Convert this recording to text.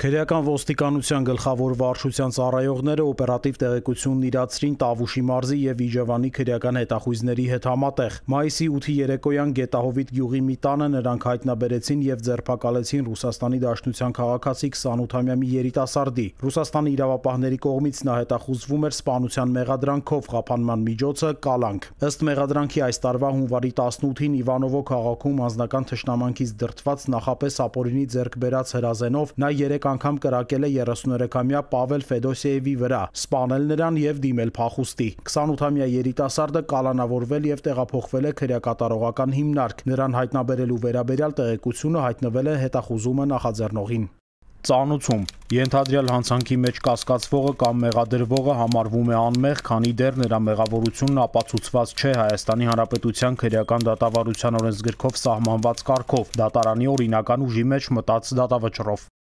Քրեական ոստիկանության գլխավոր վարչության ծառայողները օպերատիվ տեղեկությունն իրացրին Տավուշի մարզի եւ Իջևանի քրեական հետախույզների հետ համատեղ։ Մայիսի 8-ի երեկոյան Գետահովիտ գյուղի մի տանը նրանք հայտնաբերեցին եւ ձերբակալեցին Ռուսաստանի Դաշնության քաղաքացի 28-ամյա մի երիտասարդի։ Ռուսաստանի իրավապահների կողմից նա հետախուզվում էր սպանության մեղադրանքով ղափանման միջոցը կալանք։ Ըստ մեղադրանքի այս տարվա հունվարի 18-ին Իվանովո քաղաքում անձնական թշնամանքից դրթված նախապես ապօրինի ձեռք բերած հրազենով նա 3 անգամ կրակել է 33-ամյա Պավել Ֆեդոսեևի վրա, սպանել նրան եւ դիմել փախուստի։ 28-ամյա երիտասարդը կալանավորվել եւ տեղափոխվել է քրեակատարողական հիմնարկ։ Նրան հայտնաբերելու վերաբերյալ տեղեկությունը հայտնվել է հետախուզումը նախաձեռնողին։ Ծանուցում Ենթադրյալ հանցանքի մեջ կասկածվողը կամ մեղադրվողը համարվում է անմեղ, քանի դեռ նրա մեղավորությունն ապացուցված չէ Հայաստանի Հանրապետության քրեական դատավարության օրենսգրքով սահմանված կարգով՝ դատարանի օրինական ուժի մեջ մտած դատավճռով։